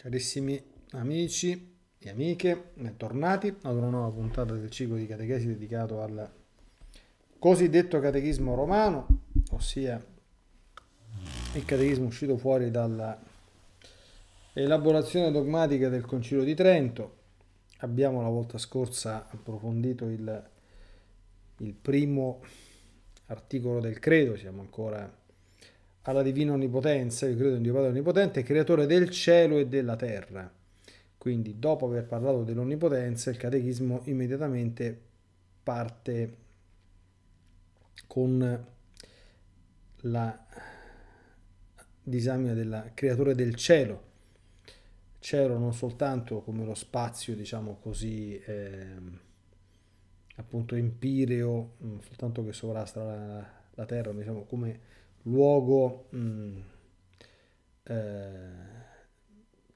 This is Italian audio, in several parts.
Carissimi amici e amiche, bentornati ad una nuova puntata del ciclo di catechesi dedicato al cosiddetto catechismo romano, ossia il catechismo uscito fuori dalla elaborazione dogmatica del Concilio di Trento. Abbiamo la volta scorsa approfondito il, il primo articolo del credo, siamo ancora alla divina onnipotenza, io credo in Dio Padre Onnipotente, creatore del cielo e della terra. Quindi dopo aver parlato dell'onnipotenza, il catechismo immediatamente parte con la disamina del creatore del cielo. Cielo non soltanto come lo spazio, diciamo così, eh, appunto empireo, mm, soltanto che sovrasta la, la terra, ma diciamo come luogo mh, mm, eh,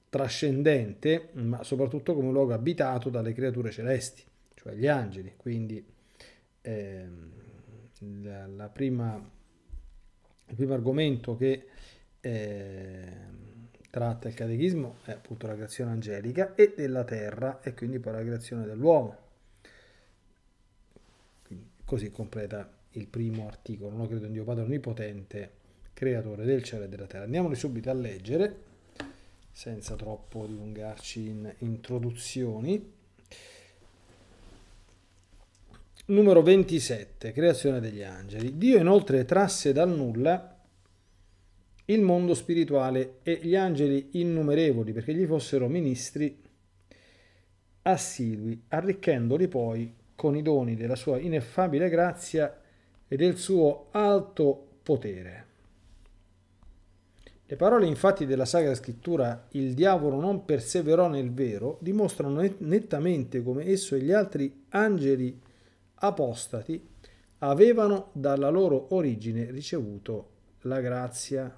trascendente, ma soprattutto come luogo abitato dalle creature celesti, cioè gli angeli. Quindi eh, la, la prima, il primo argomento che eh, tratta il catechismo è appunto la creazione angelica e della terra e quindi poi la creazione dell'uomo. Quindi così completa il primo articolo, non credo in Dio Padre Onnipotente, creatore del cielo e della terra. Andiamoli subito a leggere, senza troppo dilungarci in introduzioni. Numero 27, creazione degli angeli. Dio inoltre trasse dal nulla il mondo spirituale e gli angeli innumerevoli perché gli fossero ministri assidui, arricchendoli poi con i doni della sua ineffabile grazia e del suo alto potere. Le parole infatti della Sacra Scrittura il diavolo non perseverò nel vero dimostrano nettamente come esso e gli altri angeli apostati avevano dalla loro origine ricevuto la grazia.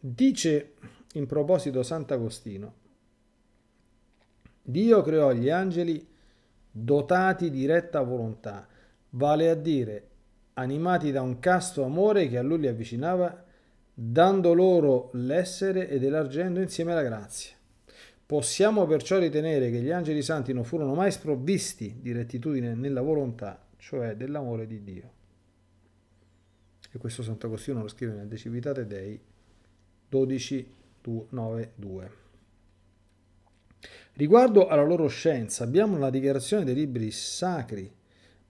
Dice in proposito Sant'Agostino, Dio creò gli angeli dotati di retta volontà vale a dire animati da un casto amore che a lui li avvicinava, dando loro l'essere ed elargendo insieme la grazia. Possiamo perciò ritenere che gli angeli santi non furono mai sprovvisti di rettitudine nella volontà, cioè dell'amore di Dio. E questo Sant'Agostino lo scrive nel Decivitate Dei 12, 9, 2. Riguardo alla loro scienza, abbiamo la dichiarazione dei libri sacri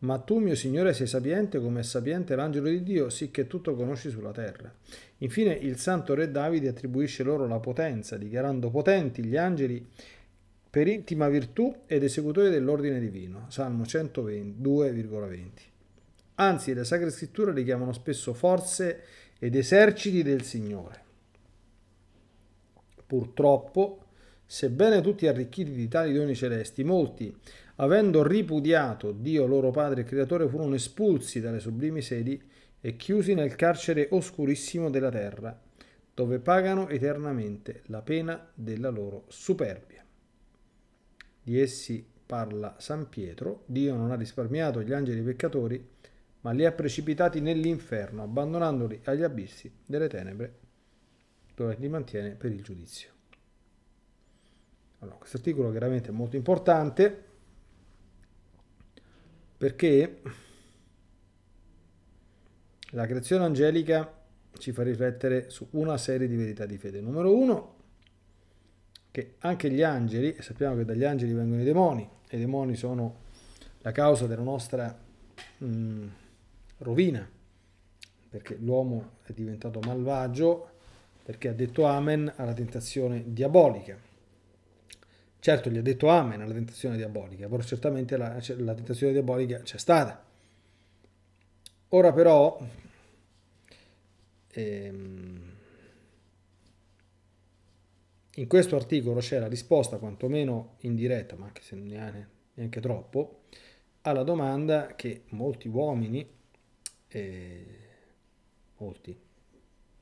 ma tu, mio Signore, sei sapiente come è sapiente l'angelo di Dio, sì tutto conosci sulla terra. Infine il santo re Davide attribuisce loro la potenza, dichiarando potenti gli angeli per intima virtù ed esecutori dell'ordine divino. Salmo 102,20. Anzi, le sacre scritture li chiamano spesso forze ed eserciti del Signore. Purtroppo, sebbene tutti arricchiti di tali doni celesti, molti Avendo ripudiato Dio loro padre e creatore, furono espulsi dalle sublimi sedi e chiusi nel carcere oscurissimo della terra, dove pagano eternamente la pena della loro superbia. Di essi parla San Pietro, Dio non ha risparmiato gli angeli peccatori, ma li ha precipitati nell'inferno, abbandonandoli agli abissi delle tenebre, dove li mantiene per il giudizio. Allora, questo articolo chiaramente è molto importante, perché la creazione angelica ci fa riflettere su una serie di verità di fede. Numero uno, che anche gli angeli, e sappiamo che dagli angeli vengono i demoni, e i demoni sono la causa della nostra mh, mm, rovina, perché l'uomo è diventato malvagio, perché ha detto amen alla tentazione diabolica. Certo, gli ha detto amen alla tentazione diabolica, però certamente la, cioè, la tentazione diabolica c'è stata. Ora però, ehm, in questo articolo c'è la risposta, quantomeno indiretta, ma anche se neanche, neanche troppo, alla domanda che molti uomini, eh, molti,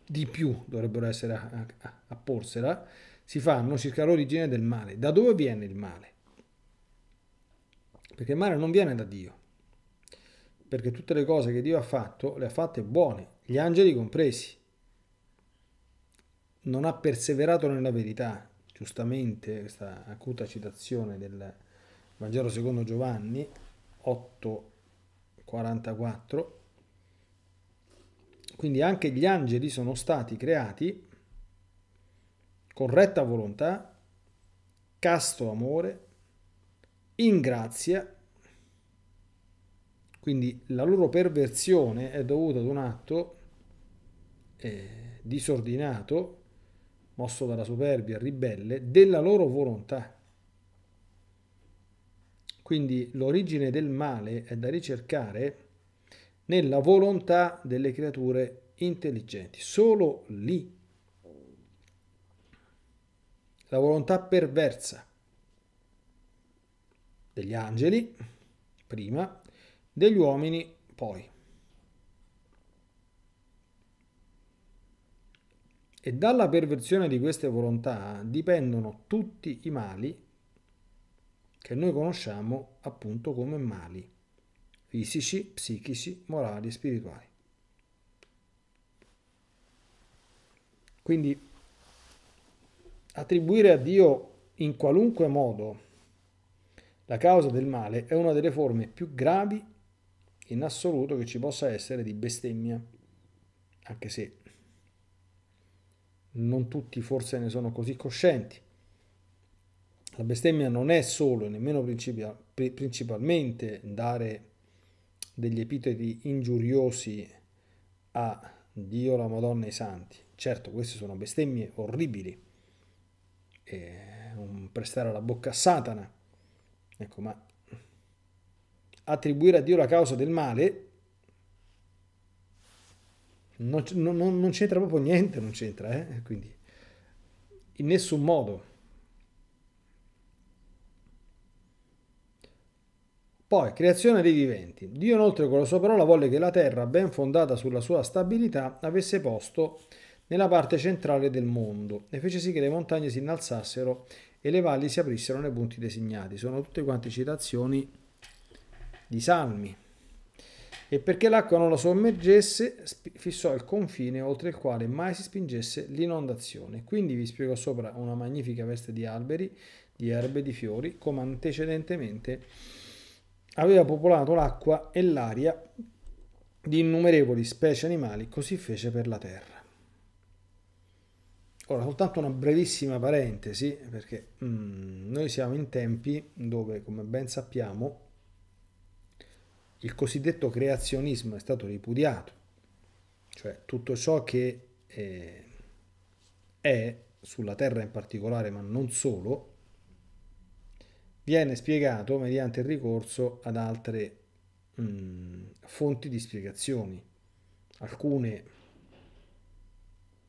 di più dovrebbero essere a, a, a porsela, si fanno circa l'origine del male. Da dove viene il male? Perché il male non viene da Dio, perché tutte le cose che Dio ha fatto le ha fatte buone, gli angeli compresi. Non ha perseverato nella verità, giustamente questa acuta citazione del Vangelo secondo Giovanni 8:44. Quindi anche gli angeli sono stati creati corretta volontà, casto amore, in grazia, quindi la loro perversione è dovuta ad un atto eh, disordinato, mosso dalla superbia, ribelle, della loro volontà. Quindi l'origine del male è da ricercare nella volontà delle creature intelligenti, solo lì la volontà perversa degli angeli prima, degli uomini poi. E dalla perversione di queste volontà dipendono tutti i mali che noi conosciamo appunto come mali fisici, psichici, morali spirituali. Quindi Attribuire a Dio in qualunque modo la causa del male è una delle forme più gravi in assoluto che ci possa essere di bestemmia, anche se non tutti forse ne sono così coscienti. La bestemmia non è solo e nemmeno principalmente dare degli epiteti ingiuriosi a Dio, la Madonna e i santi. Certo, queste sono bestemmie orribili è un prestare la bocca a Satana. Ecco, ma attribuire a Dio la causa del male non, non, non c'entra proprio niente, non c'entra, eh? quindi in nessun modo. Poi, creazione dei viventi. Dio inoltre con la sua parola volle che la terra, ben fondata sulla sua stabilità, avesse posto nella parte centrale del mondo e fece sì che le montagne si innalzassero e le valli si aprissero nei punti designati. Sono tutte quante citazioni di Salmi. E perché l'acqua non la sommergesse, fissò il confine oltre il quale mai si spingesse l'inondazione. Quindi vi spiego sopra una magnifica veste di alberi, di erbe, di fiori, come antecedentemente aveva popolato l'acqua e l'aria di innumerevoli specie animali, così fece per la terra. Ora, soltanto una brevissima parentesi, perché mm, noi siamo in tempi dove, come ben sappiamo, il cosiddetto creazionismo è stato ripudiato, cioè tutto ciò che eh, è sulla Terra in particolare, ma non solo, viene spiegato mediante il ricorso ad altre mm, fonti di spiegazioni, alcune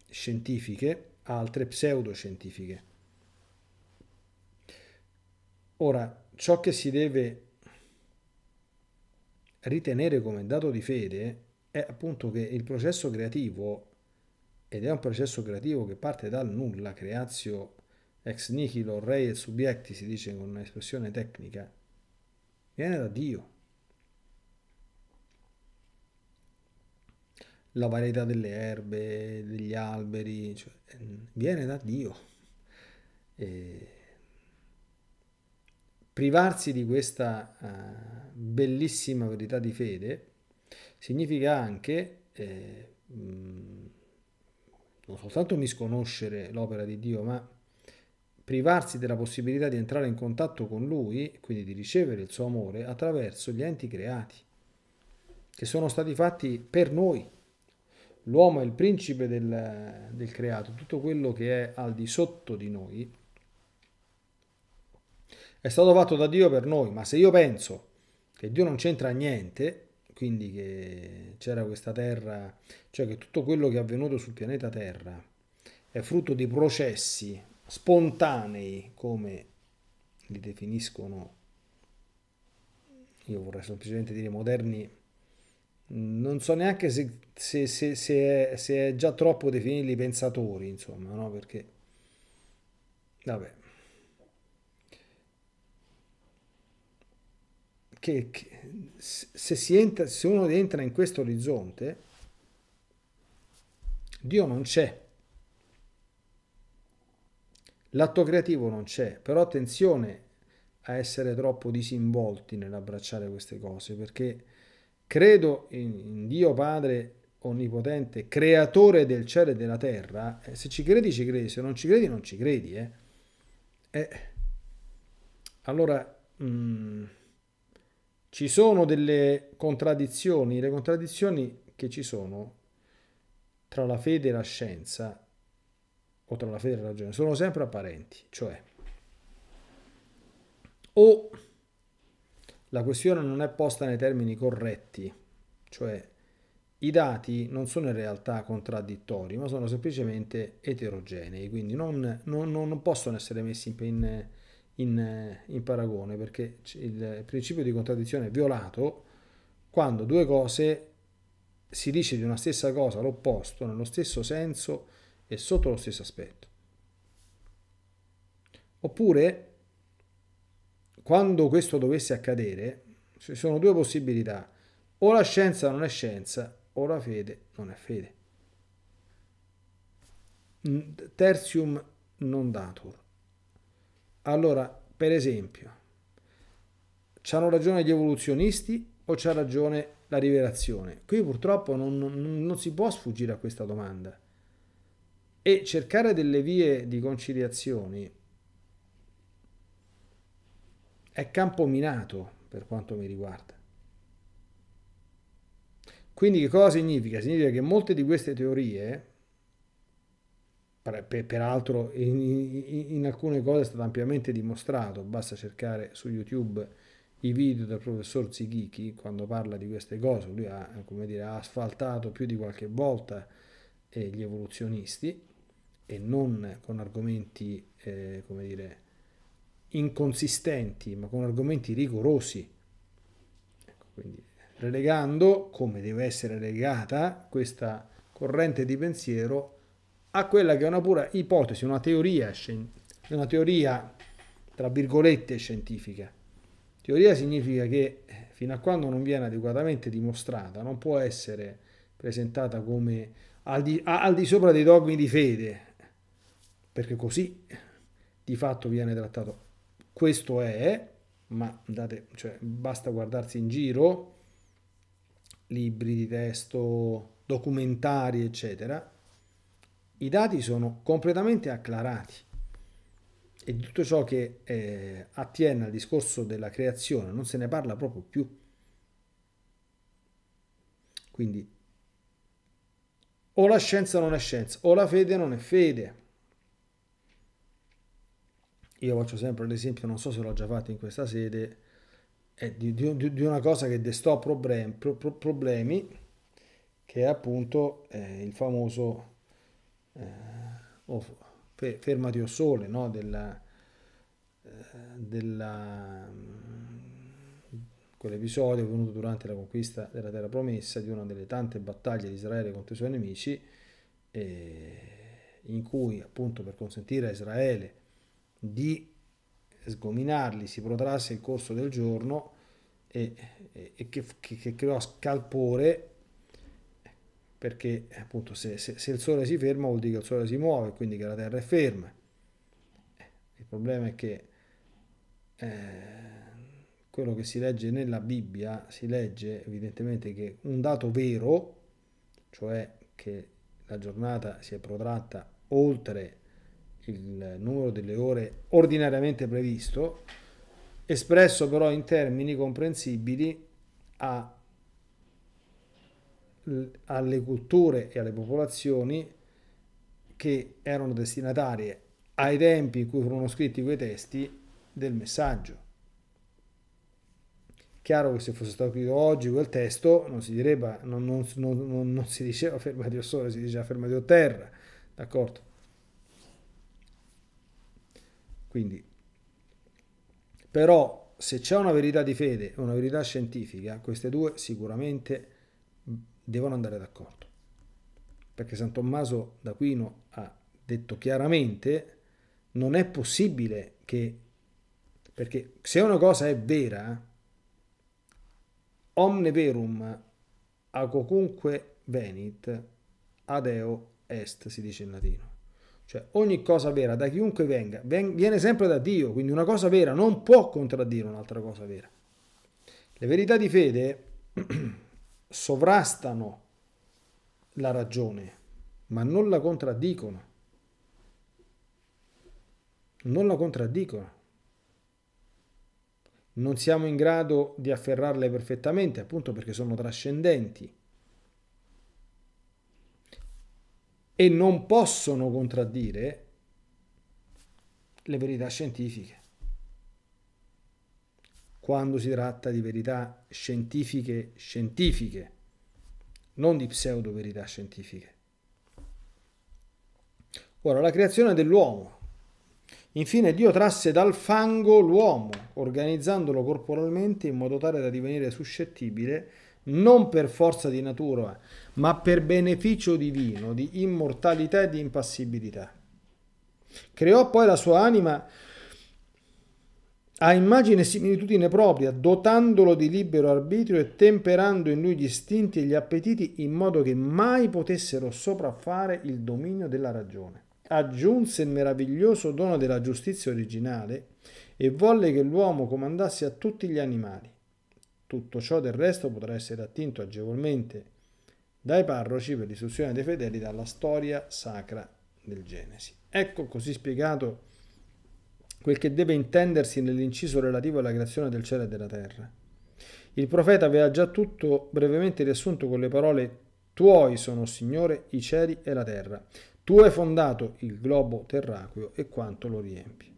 scientifiche, altre pseudoscientifiche. Ora, ciò che si deve ritenere come dato di fede è appunto che il processo creativo, ed è un processo creativo che parte dal nulla, creatio ex nihilo, rei e subjecti si dice con un'espressione tecnica, viene da Dio. la varietà delle erbe, degli alberi, cioè, mm, viene da Dio. E privarsi di questa uh, bellissima verità di fede significa anche eh, mh, mm, non soltanto misconoscere l'opera di Dio, ma privarsi della possibilità di entrare in contatto con Lui, quindi di ricevere il suo amore, attraverso gli enti creati, che sono stati fatti per noi, L'uomo è il principe del, del creato, tutto quello che è al di sotto di noi è stato fatto da Dio per noi, ma se io penso che Dio non c'entra niente, quindi che c'era questa terra, cioè che tutto quello che è avvenuto sul pianeta Terra è frutto di processi spontanei, come li definiscono, io vorrei semplicemente dire moderni non so neanche se, se, se, se, è, se è già troppo definirli pensatori, insomma, no? Perché, vabbè. Che, che, se, si entra, se uno entra in questo orizzonte, Dio non c'è. L'atto creativo non c'è, però attenzione a essere troppo disinvolti nell'abbracciare queste cose, perché credo in Dio Padre Onnipotente, creatore del cielo e della terra, eh, se ci credi ci credi, se non ci credi non ci credi. Eh. eh allora, mh, mm, ci sono delle contraddizioni, le contraddizioni che ci sono tra la fede e la scienza, o tra la fede e la ragione, sono sempre apparenti, cioè o la questione non è posta nei termini corretti, cioè i dati non sono in realtà contraddittori, ma sono semplicemente eterogenei, quindi non, non, non possono essere messi in, in, in, paragone perché il principio di contraddizione è violato quando due cose si dice di una stessa cosa l'opposto, nello stesso senso e sotto lo stesso aspetto. Oppure quando questo dovesse accadere, ci sono due possibilità. O la scienza non è scienza, o la fede non è fede. Mm, tertium non datur. Allora, per esempio, c'hanno ragione gli evoluzionisti o c'ha ragione la rivelazione? Qui purtroppo non, non, non si può sfuggire a questa domanda. E cercare delle vie di conciliazioni è campo minato per quanto mi riguarda. Quindi che cosa significa? Significa che molte di queste teorie, peraltro in, in, in, alcune cose è stato ampiamente dimostrato, basta cercare su YouTube i video del professor Zichichi quando parla di queste cose, lui ha, dire, ha asfaltato più di qualche volta eh, gli evoluzionisti e non con argomenti, eh, come dire, inconsistenti, ma con argomenti rigorosi. Ecco, quindi relegando, come deve essere legata, questa corrente di pensiero a quella che è una pura ipotesi, una teoria, una teoria tra virgolette scientifica. Teoria significa che eh, fino a quando non viene adeguatamente dimostrata non può essere presentata come al di, al di sopra dei dogmi di fede, perché così di fatto viene trattato questo è, ma andate, cioè, basta guardarsi in giro, libri di testo, documentari, eccetera. I dati sono completamente acclarati e di tutto ciò che eh, attiene al discorso della creazione non se ne parla proprio più. Quindi o la scienza non è scienza, o la fede non è fede io faccio sempre l'esempio, non so se l'ho già fatto in questa sede, di, di, di, una cosa che destò problem, pro, pro, problemi, che è appunto eh, il famoso eh, oh, fermati o sole, no? della, eh, della, mm, quell'episodio avvenuto durante la conquista della terra promessa, di una delle tante battaglie di Israele contro i suoi nemici, eh, in cui appunto per consentire a Israele di sgominarli si protrasse il corso del giorno e, e, che, che, che, creò scalpore perché appunto se, se, se il sole si ferma vuol dire che il sole si muove, quindi che la Terra è ferma. Il problema è che eh, quello che si legge nella Bibbia si legge evidentemente che un dato vero, cioè che la giornata si è protratta oltre il numero delle ore ordinariamente previsto, espresso però in termini comprensibili a, alle culture e alle popolazioni che erano destinatarie ai tempi in cui furono scritti quei testi del messaggio. Chiaro che se fosse stato scritto oggi quel testo non si direbbe, non, non, non, non si diceva fermati o sole, si diceva fermati o terra, d'accordo? Quindi, però se c'è una verità di fede e una verità scientifica, queste due sicuramente devono andare d'accordo. Perché San Tommaso d'Aquino ha detto chiaramente non è possibile che perché se una cosa è vera omne verum a quocunque venit adeo est si dice in latino cioè ogni cosa vera, da chiunque venga, viene sempre da Dio, quindi una cosa vera non può contraddire un'altra cosa vera. Le verità di fede sovrastano la ragione, ma non la contraddicono. Non la contraddicono. Non siamo in grado di afferrarle perfettamente, appunto perché sono trascendenti e non possono contraddire le verità scientifiche. Quando si tratta di verità scientifiche, scientifiche, non di pseudo verità scientifiche. Ora, la creazione dell'uomo. Infine Dio trasse dal fango l'uomo, organizzandolo corporalmente in modo tale da divenire suscettibile non per forza di natura, ma per beneficio divino, di immortalità e di impassibilità. Creò poi la sua anima a immagine e similitudine propria, dotandolo di libero arbitrio e temperando in lui gli istinti e gli appetiti in modo che mai potessero sopraffare il dominio della ragione. Aggiunse il meraviglioso dono della giustizia originale e volle che l'uomo comandasse a tutti gli animali. Tutto ciò del resto potrà essere attinto agevolmente dai parroci per l'istruzione dei fedeli dalla storia sacra del Genesi. Ecco così spiegato quel che deve intendersi nell'inciso relativo alla creazione del cielo e della terra. Il profeta aveva già tutto brevemente riassunto con le parole Tuoi sono, Signore, i cieli e la terra. Tu hai fondato il globo terracchio e quanto lo riempi.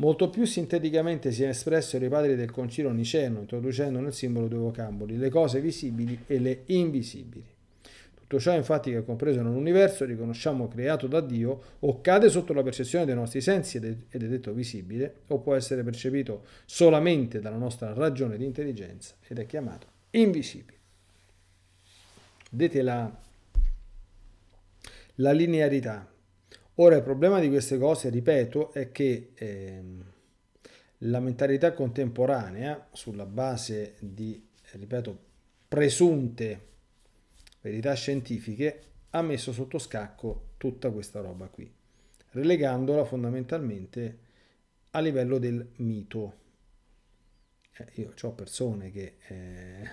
Molto più sinteticamente si è espresso i padri del Concilio Niceno, introducendo nel simbolo due vocaboli, le cose visibili e le invisibili. Tutto ciò infatti che è compreso nell'universo, riconosciamo creato da Dio, o cade sotto la percezione dei nostri sensi ed è detto visibile, o può essere percepito solamente dalla nostra ragione di intelligenza ed è chiamato invisibile. Vedete la, la linearità Ora il problema di queste cose, ripeto, è che ehm, la mentalità contemporanea, sulla base di, ripeto, presunte verità scientifiche, ha messo sotto scacco tutta questa roba qui, relegandola fondamentalmente a livello del mito. Eh, io ho persone che eh,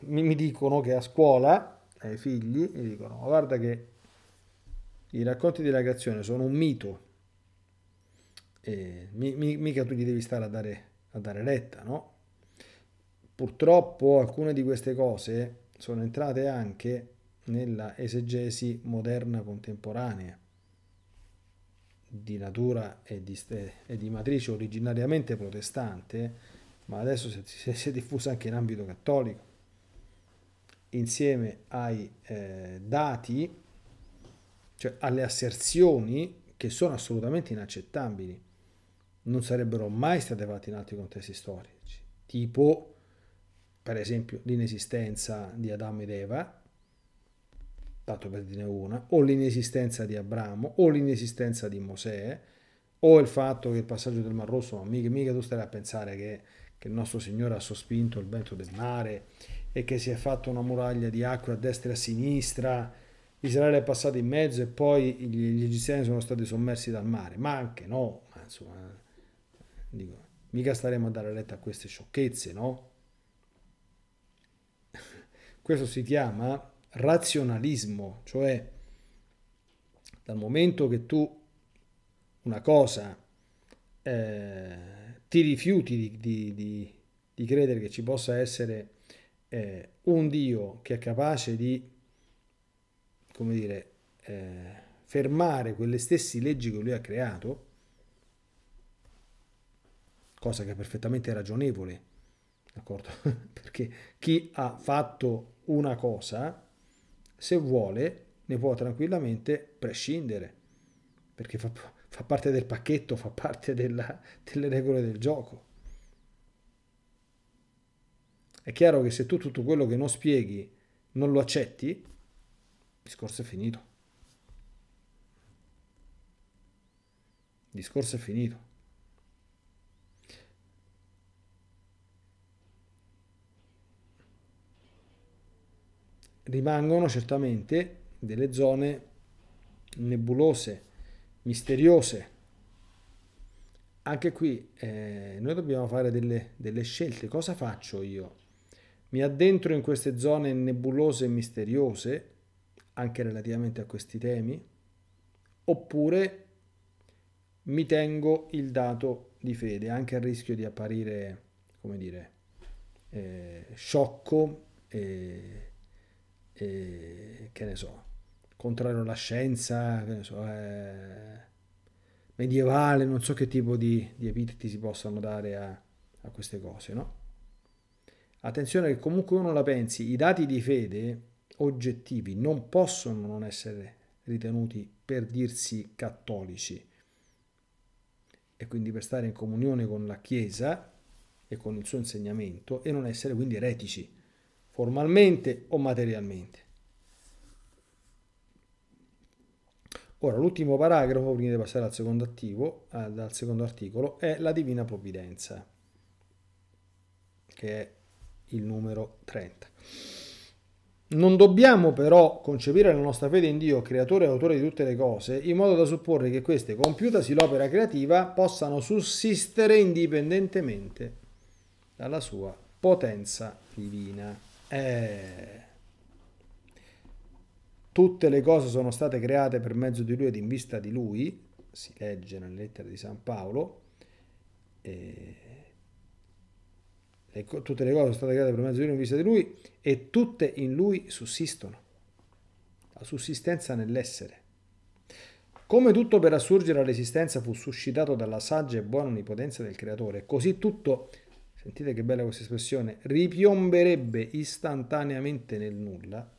mi, mi, dicono che a scuola, ai figli, mi dicono guarda che i racconti della creazione sono un mito, e mi, mi, mica tu gli devi stare a dare, a dare retta, no? Purtroppo alcune di queste cose sono entrate anche nella esegesi moderna contemporanea, di natura e di, e di matrice originariamente protestante, ma adesso si è diffusa anche in ambito cattolico, insieme ai eh, dati cioè alle asserzioni che sono assolutamente inaccettabili, non sarebbero mai state fatte in altri contesti storici, tipo per esempio l'inesistenza di Adamo ed Eva, tanto per dirne una, o l'inesistenza di Abramo, o l'inesistenza di Mosè, o il fatto che il passaggio del Mar Rosso, ma mica, mica tu starai a pensare che, che il nostro Signore ha sospinto il vento del mare e che si è fatta una muraglia di acqua a destra e a sinistra Israele è passato in mezzo e poi gli, gli egiziani sono stati sommersi dal mare, ma anche no, ma insomma, dico, mica staremo a dare retta a queste sciocchezze, no? Questo si chiama razionalismo, cioè dal momento che tu una cosa eh, ti rifiuti di, di, di, di, credere che ci possa essere eh, un Dio che è capace di come dire, eh, fermare quelle stesse leggi che lui ha creato, cosa che è perfettamente ragionevole, d'accordo? Perché chi ha fatto una cosa, se vuole, ne può tranquillamente prescindere, perché fa, fa parte del pacchetto, fa parte della, delle regole del gioco. È chiaro che se tu tutto quello che non spieghi non lo accetti, il discorso è finito. Il discorso è finito. Rimangono certamente delle zone nebulose, misteriose. Anche qui eh, noi dobbiamo fare delle, delle scelte. Cosa faccio io? Mi addentro in queste zone nebulose e misteriose anche relativamente a questi temi, oppure mi tengo il dato di fede, anche a rischio di apparire, come dire, eh, sciocco e, e, che ne so, contrario alla scienza, so, eh, medievale, non so che tipo di, di epiteti si possano dare a, a queste cose, no? Attenzione che comunque uno la pensi, i dati di fede oggettivi non possono non essere ritenuti per dirsi cattolici e quindi per stare in comunione con la Chiesa e con il suo insegnamento e non essere quindi eretici formalmente o materialmente. Ora, l'ultimo paragrafo, prima di passare al secondo, attivo, eh, al secondo articolo, è la divina provvidenza, che è il numero 30. Non dobbiamo però concepire la nostra fede in Dio, creatore e autore di tutte le cose, in modo da supporre che queste, compiutasi l'opera creativa, possano sussistere indipendentemente dalla sua potenza divina. Eh. Tutte le cose sono state create per mezzo di Lui ed in vista di Lui, si legge nelle lettere di San Paolo. Eh le, tutte le cose sono state create per mezzo di lui in vista di lui e tutte in lui sussistono. La sussistenza nell'essere. Come tutto per assurgere all'esistenza fu suscitato dalla saggia e buona onnipotenza del creatore, così tutto, sentite che bella questa espressione, ripiomberebbe istantaneamente nel nulla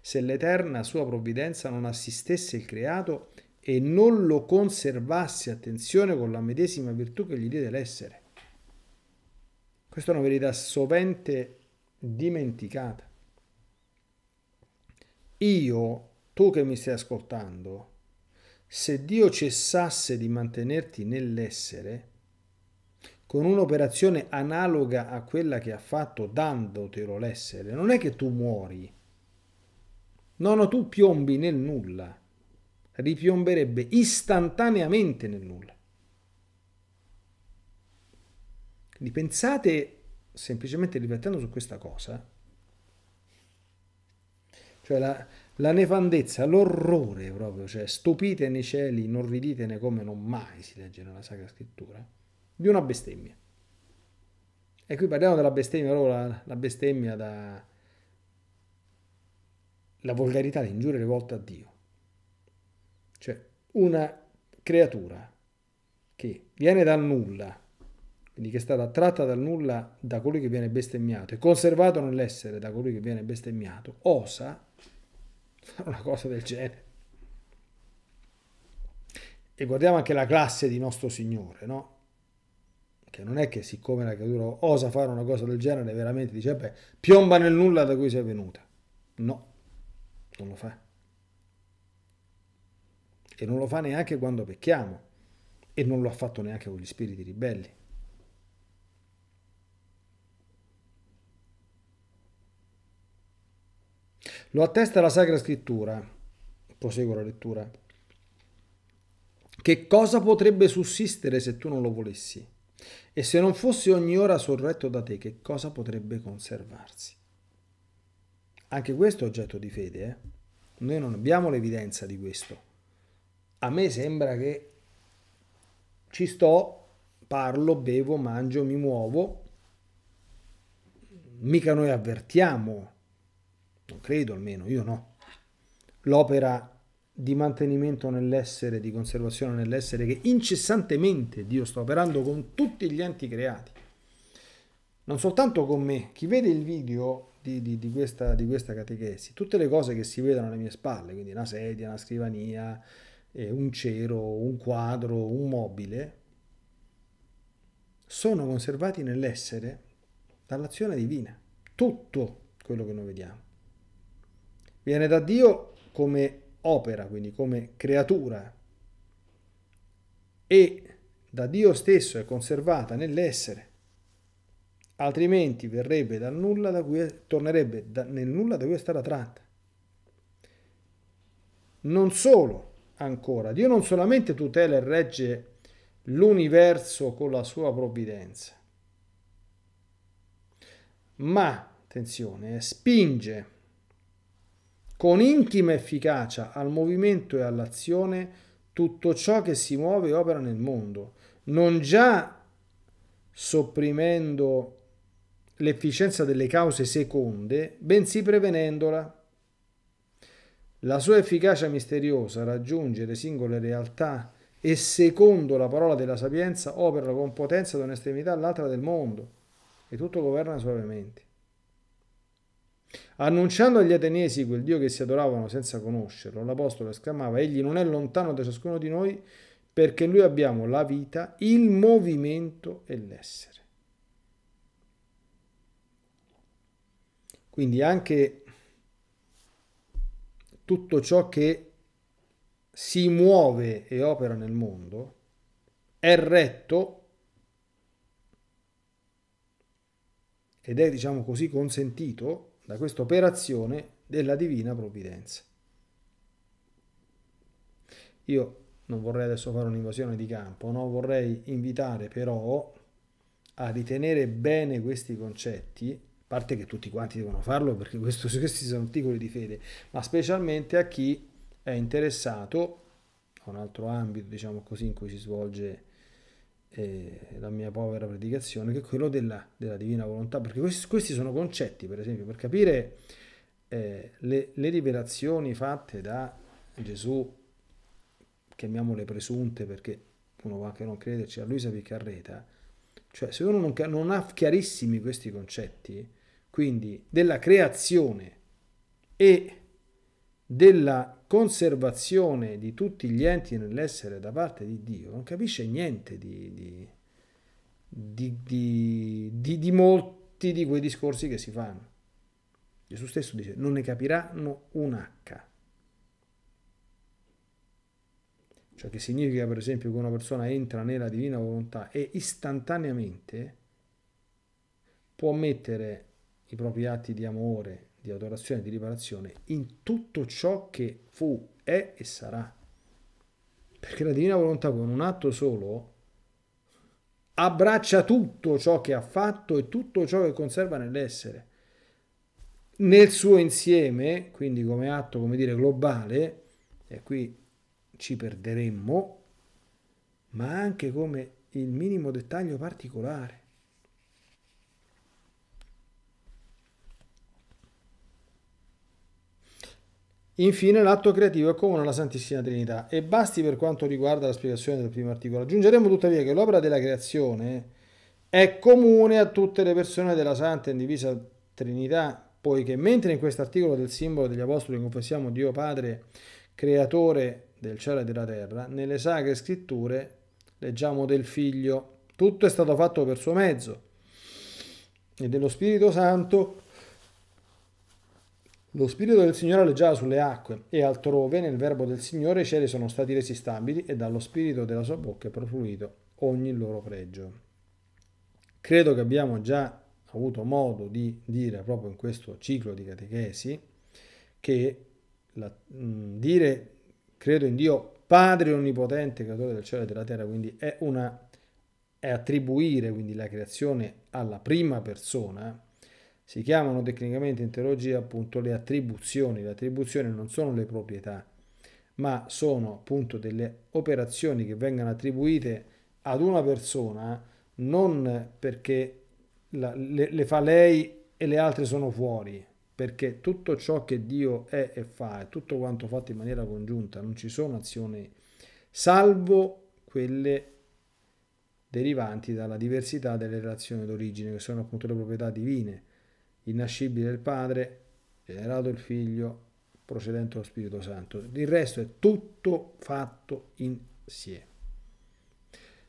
se l'eterna sua provvidenza non assistesse il creato e non lo conservasse, attenzione, con la medesima virtù che gli diede l'essere. Questa è una verità sovente dimenticata. Io, tu che mi stai ascoltando, se Dio cessasse di mantenerti nell'essere, con un'operazione analoga a quella che ha fatto dandotelo l'essere, non è che tu muori. No, no, tu piombi nel nulla. Ripiomberebbe istantaneamente nel nulla. li pensate semplicemente riflettendo su questa cosa, cioè la, la nefandezza, l'orrore proprio, cioè stupite nei cieli, non riditene come non mai si legge nella Sacra Scrittura, di una bestemmia. E qui parliamo della bestemmia, la, la bestemmia da... la volgarità, l'ingiuria rivolta a Dio. Cioè una creatura che viene dal nulla, quindi che è stata tratta dal nulla da colui che viene bestemmiato e conservato nell'essere da colui che viene bestemmiato, osa fare una cosa del genere. E guardiamo anche la classe di nostro Signore, no? Che non è che siccome la creatura osa fare una cosa del genere, veramente dice, beh, piomba nel nulla da cui sei venuta. No, non lo fa. E non lo fa neanche quando pecchiamo. E non lo ha fatto neanche con gli spiriti ribelli. Lo attesta la Sacra Scrittura, proseguo la lettura. Che cosa potrebbe sussistere se tu non lo volessi? E se non fossi ogni ora sorretto da te, che cosa potrebbe conservarsi? Anche questo è oggetto di fede, eh? Noi non abbiamo l'evidenza di questo. A me sembra che ci sto, parlo, bevo, mangio, mi muovo. Mica noi avvertiamo non credo almeno, io no. L'opera di mantenimento nell'essere, di conservazione nell'essere che incessantemente Dio sta operando con tutti gli enti creati. Non soltanto con me. Chi vede il video di, di, di, questa, di questa catechesi, tutte le cose che si vedono alle mie spalle, quindi una sedia, una scrivania, eh, un cero, un quadro, un mobile, sono conservati nell'essere dall'azione divina. Tutto quello che noi vediamo. Viene da Dio come opera, quindi come creatura, e da Dio stesso è conservata nell'essere, altrimenti verrebbe dal nulla da cui è, tornerebbe da, nel nulla da cui è stata tratta. Non solo, ancora, Dio non solamente tutela e regge l'universo con la sua provvidenza, ma, attenzione, eh, spinge con intima efficacia al movimento e all'azione tutto ciò che si muove e opera nel mondo, non già sopprimendo l'efficienza delle cause seconde, bensì prevenendola. La sua efficacia misteriosa raggiunge le singole realtà e secondo la parola della sapienza opera con potenza da un'estremità all'altra del mondo e tutto governa suavemente. Annunciando agli Atenesi quel Dio che si adoravano senza conoscerlo, l'Apostolo esclamava, egli non è lontano da ciascuno di noi perché in lui abbiamo la vita, il movimento e l'essere. Quindi anche tutto ciò che si muove e opera nel mondo è retto ed è diciamo così consentito da questa operazione della divina provvidenza. Io non vorrei adesso fare un'invasione di campo, no? vorrei invitare però a ritenere bene questi concetti, a parte che tutti quanti devono farlo perché questo, questi sono articoli di fede, ma specialmente a chi è interessato a un altro ambito, diciamo così, in cui si svolge eh, la mia povera predicazione, che è quello della, della divina volontà, perché questi, questi, sono concetti, per esempio, per capire eh, le, le rivelazioni fatte da Gesù, chiamiamole presunte perché uno può anche non crederci, a Luisa Piccarreta, cioè se uno non, non ha chiarissimi questi concetti, quindi della creazione e della conservazione di tutti gli enti nell'essere da parte di Dio, non capisce niente di, di, di, di molti di quei discorsi che si fanno. Gesù stesso dice, non ne capiranno un H. Cioè che significa per esempio che una persona entra nella divina volontà e istantaneamente può mettere i propri atti di amore, di adorazione e di riparazione in tutto ciò che fu, è e sarà. Perché la divina volontà con un atto solo abbraccia tutto ciò che ha fatto e tutto ciò che conserva nell'essere. Nel suo insieme, quindi come atto, come dire, globale, e qui ci perderemmo, ma anche come il minimo dettaglio particolare. Infine l'atto creativo è comune alla Santissima Trinità e basti per quanto riguarda la spiegazione del primo articolo. Aggiungeremo tuttavia che l'opera della creazione è comune a tutte le persone della Santa e Indivisa Trinità, poiché mentre in questo articolo del simbolo degli Apostoli confessiamo Dio Padre, creatore del cielo e della terra, nelle sacre scritture leggiamo del Figlio, tutto è stato fatto per suo mezzo e dello Spirito Santo lo Spirito del Signore alleggiava sulle acque, e altrove nel verbo del Signore i cieli sono stati resi stabili, e dallo Spirito della sua bocca è profluito ogni loro pregio. Credo che abbiamo già avuto modo di dire proprio in questo ciclo di catechesi che la, mh, mm, dire credo in Dio Padre Onnipotente, creatore del cielo e della terra, quindi è, una, è attribuire quindi la creazione alla prima persona, si chiamano tecnicamente in teologia appunto le attribuzioni. Le attribuzioni non sono le proprietà, ma sono appunto delle operazioni che vengono attribuite ad una persona non perché la, le, le fa lei e le altre sono fuori, perché tutto ciò che Dio è e fa è tutto quanto fatto in maniera congiunta, non ci sono azioni salvo quelle derivanti dalla diversità delle relazioni d'origine, che sono appunto le proprietà divine innascibile il Padre, generato il Figlio, procedente lo Spirito Santo. Il resto è tutto fatto insieme.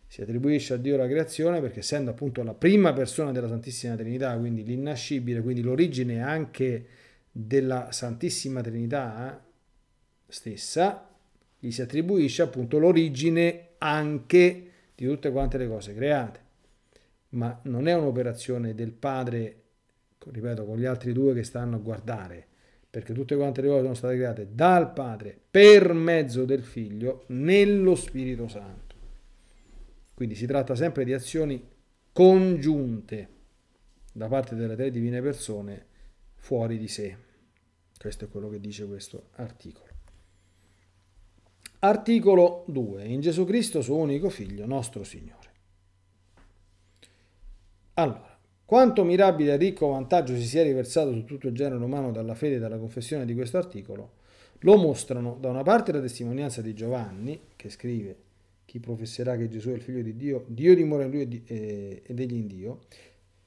Si attribuisce a Dio la creazione perché essendo appunto la prima persona della Santissima Trinità, quindi l'innascibile, quindi l'origine anche della Santissima Trinità stessa, gli si attribuisce appunto l'origine anche di tutte quante le cose create. Ma non è un'operazione del Padre Ecco, ripeto, con gli altri due che stanno a guardare, perché tutte quante le cose sono state create dal Padre per mezzo del Figlio nello Spirito Santo. Quindi si tratta sempre di azioni congiunte da parte delle tre divine persone fuori di sé. Questo è quello che dice questo articolo. Articolo 2. In Gesù Cristo suo unico figlio, nostro Signore. Allora, quanto mirabile e ricco vantaggio si sia riversato su tutto il genere umano dalla fede e dalla confessione di questo articolo, lo mostrano da una parte la testimonianza di Giovanni, che scrive chi professerà che Gesù è il figlio di Dio, Dio dimora in lui e eh, degli in Dio,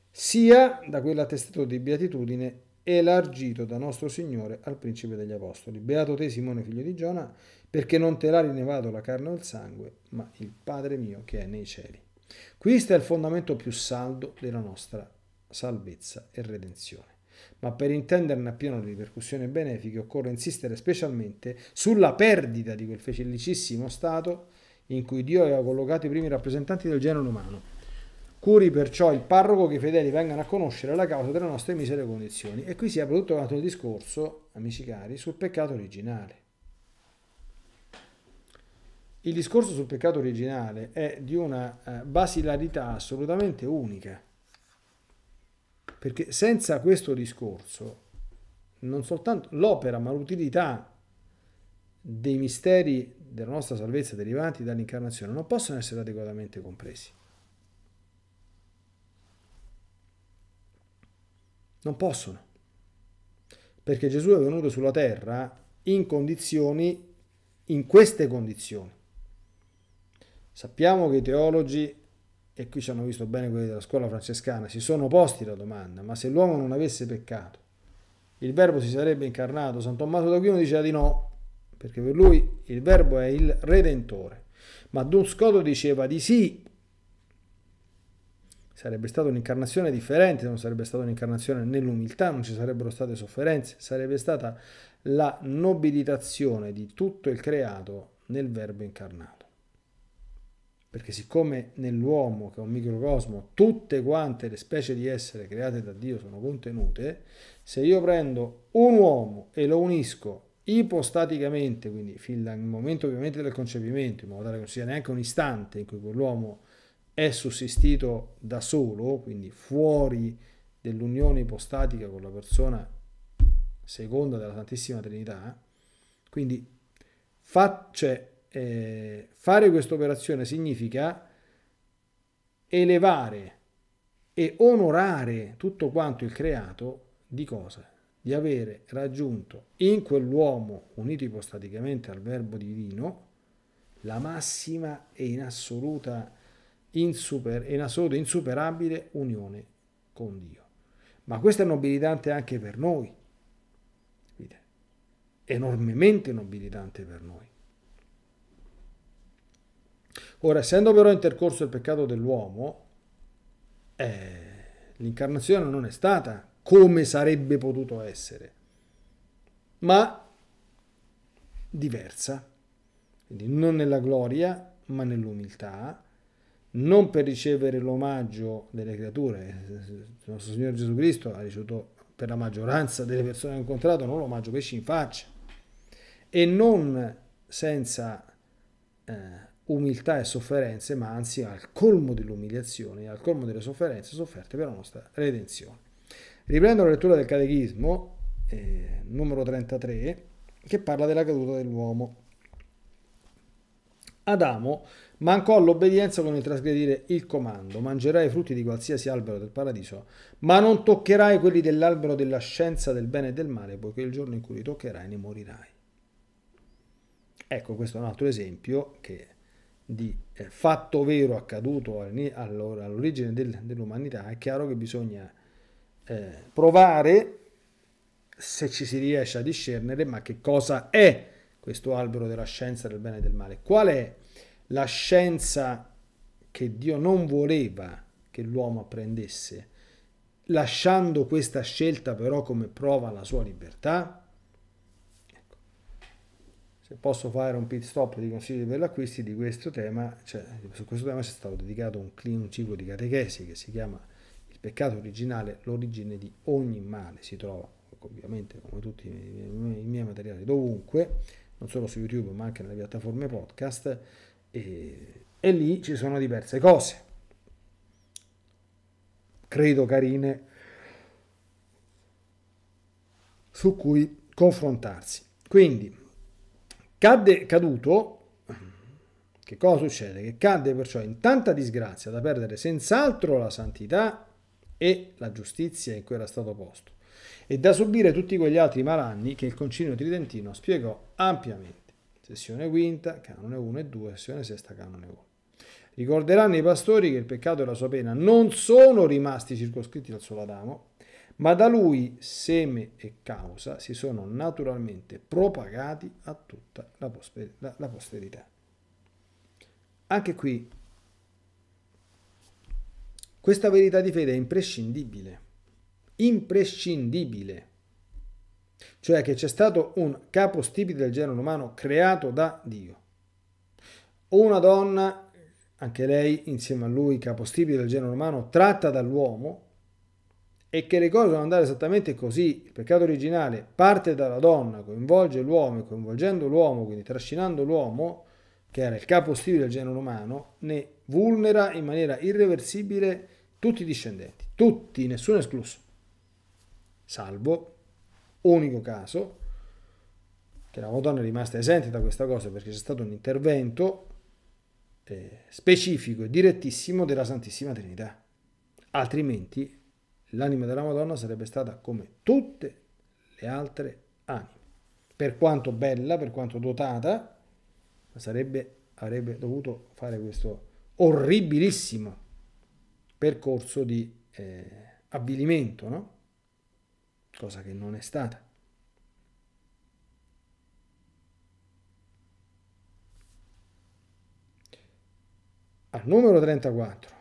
sia da quell'attestato di beatitudine elargito da nostro Signore al principe degli apostoli. Beato te Simone figlio di Giona, perché non te l'ha rinevato la carne o il sangue, ma il Padre mio che è nei cieli. Questo è il fondamento più saldo della nostra salvezza e redenzione. Ma per intenderne appieno le ripercussioni benefiche occorre insistere specialmente sulla perdita di quel felicissimo stato in cui Dio aveva collocato i primi rappresentanti del genere umano. Curi perciò il parroco che i fedeli vengano a conoscere la causa delle nostre misere condizioni. E qui si apre tutto un altro discorso, amici cari, sul peccato originale. Il discorso sul peccato originale è di una eh, basilarità assolutamente unica, perché senza questo discorso non soltanto l'opera, ma l'utilità dei misteri della nostra salvezza derivanti dall'incarnazione non possono essere adeguatamente compresi. Non possono. Perché Gesù è venuto sulla terra in condizioni, in queste condizioni. Sappiamo che i teologi, e qui ci hanno visto bene quelli della scuola francescana, si sono posti la domanda, ma se l'uomo non avesse peccato, il verbo si sarebbe incarnato. San Tommaso d'Aquino diceva di no, perché per lui il verbo è il redentore. Ma Don Scotto diceva di sì. Sarebbe stata un'incarnazione differente, non sarebbe stata un'incarnazione nell'umiltà, non ci sarebbero state sofferenze, sarebbe stata la nobilitazione di tutto il creato nel verbo incarnato. Perché siccome nell'uomo, che è un microcosmo, tutte quante le specie di essere create da Dio sono contenute, se io prendo un uomo e lo unisco ipostaticamente, quindi fin dal momento ovviamente del concepimento, in modo tale che non sia neanche un istante in cui quell'uomo è sussistito da solo, quindi fuori dell'unione ipostatica con la persona seconda della Santissima Trinità, quindi fa, cioè, eh, fare questa operazione significa elevare e onorare tutto quanto il creato di cosa? Di avere raggiunto in quell'uomo, unito ipostaticamente al verbo divino, la massima e in assoluta insuper, in assoluto insuperabile unione con Dio. Ma questo è nobilitante anche per noi, enormemente nobilitante per noi. Ora, essendo però intercorso il peccato dell'uomo, eh, l'incarnazione non è stata come sarebbe potuto essere, ma diversa, quindi non nella gloria, ma nell'umiltà, non per ricevere l'omaggio delle creature. Il nostro Signore Gesù Cristo ha ricevuto per la maggioranza delle persone che ha incontrato non l'omaggio pesci in faccia e non senza eh, umiltà e sofferenze, ma anzi al colmo dell'umiliazione al colmo delle sofferenze sofferte per la nostra redenzione. Riprendo la lettura del Catechismo, eh, numero 33, che parla della caduta dell'uomo. Adamo mancò all'obbedienza con il trasgredire il comando, mangerai i frutti di qualsiasi albero del paradiso, ma non toccherai quelli dell'albero della scienza del bene e del male, poiché il giorno in cui li toccherai ne morirai. Ecco, questo è un altro esempio che di eh, fatto vero accaduto all'origine del, dell'umanità, è chiaro che bisogna eh, provare se ci si riesce a discernere ma che cosa è questo albero della scienza del bene e del male, qual è la scienza che Dio non voleva che l'uomo apprendesse, lasciando questa scelta però come prova alla sua libertà? se posso fare un pit stop di consigli per l'acquisto di questo tema, cioè, su questo tema c'è stato dedicato un, un ciclo di catechesi che si chiama Il peccato originale, l'origine di ogni male, si trova ovviamente come tutti i miei, i miei materiali dovunque, non solo su YouTube ma anche nelle piattaforme podcast e, e lì ci sono diverse cose, credo carine, su cui confrontarsi. Quindi Cadde caduto, che cosa succede? Che cadde perciò in tanta disgrazia da perdere senz'altro la santità e la giustizia in cui era stato posto, e da subire tutti quegli altri malanni che il Concilio Tridentino spiegò ampiamente. Sessione quinta, canone 1 e 2, sessione sesta, canone 1. Ricorderanno i pastori che il peccato e la sua pena non sono rimasti circoscritti al solo Adamo, ma da lui seme e causa si sono naturalmente propagati a tutta la, posper- la, la posterità. Anche qui questa verità di fede è imprescindibile, imprescindibile, cioè che c'è stato un capostipite del genere umano creato da Dio. Una donna, anche lei insieme a lui capostipite del genere umano, tratta dall'uomo, e che le cose devono andare esattamente così, il peccato originale parte dalla donna, coinvolge l'uomo coinvolgendo l'uomo, quindi trascinando l'uomo, che era il capo stile del genere umano, ne vulnera in maniera irreversibile tutti i discendenti, tutti, nessuno escluso, salvo unico caso che la donna è rimasta esente da questa cosa perché c'è stato un intervento eh, specifico e direttissimo della Santissima Trinità, altrimenti l'anima della Madonna sarebbe stata come tutte le altre anime. Per quanto bella, per quanto dotata, sarebbe, avrebbe dovuto fare questo orribilissimo percorso di eh, avvilimento, no? cosa che non è stata. Al numero 34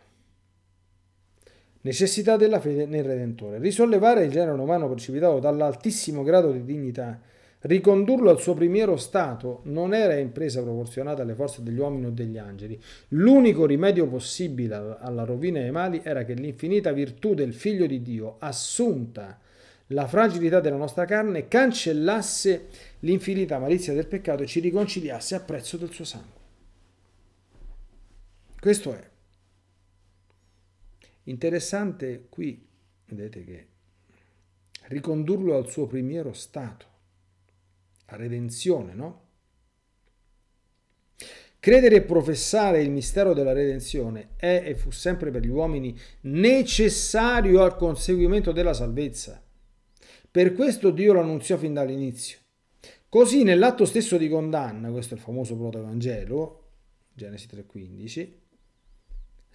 necessità della fede nel Redentore. Risollevare il genere umano precipitato dall'altissimo grado di dignità, ricondurlo al suo primiero stato, non era impresa proporzionata alle forze degli uomini o degli angeli. L'unico rimedio possibile alla rovina dei mali era che l'infinita virtù del Figlio di Dio, assunta la fragilità della nostra carne, cancellasse l'infinita malizia del peccato e ci riconciliasse a prezzo del suo sangue. Questo è. Interessante qui, vedete che ricondurlo al suo primiero stato, la redenzione, no? Credere e professare il mistero della redenzione è e fu sempre per gli uomini necessario al conseguimento della salvezza. Per questo Dio lo annunziò fin dall'inizio. Così nell'atto stesso di condanna, questo è il famoso protovangelo, Genesi 3:15,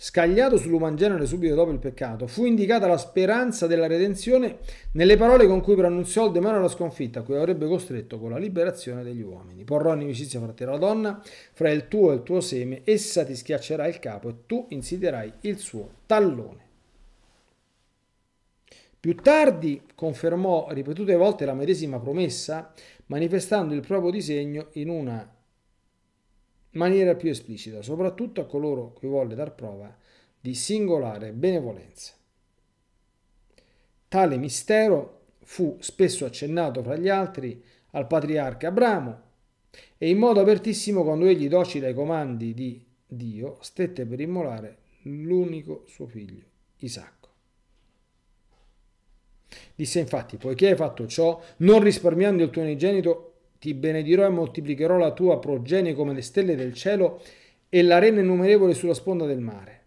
scagliato sull'umangenere subito dopo il peccato, fu indicata la speranza della redenzione nelle parole con cui pronunziò il demonio alla sconfitta a cui avrebbe costretto con la liberazione degli uomini. Porrò in amicizia fra te la donna, fra il tuo e il tuo seme, essa ti schiaccerà il capo e tu insiderai il suo tallone. Più tardi confermò ripetute volte la medesima promessa, manifestando il proprio disegno in una maniera più esplicita, soprattutto a coloro cui volle dar prova di singolare benevolenza. Tale mistero fu spesso accennato fra gli altri al patriarca Abramo e in modo apertissimo quando egli, docile ai comandi di Dio, stette per immolare l'unico suo figlio, Isacco. Disse infatti, poiché hai fatto ciò, non risparmiando il tuo unigenito ti benedirò e moltiplicherò la tua progenie come le stelle del cielo e la rena innumerevole sulla sponda del mare.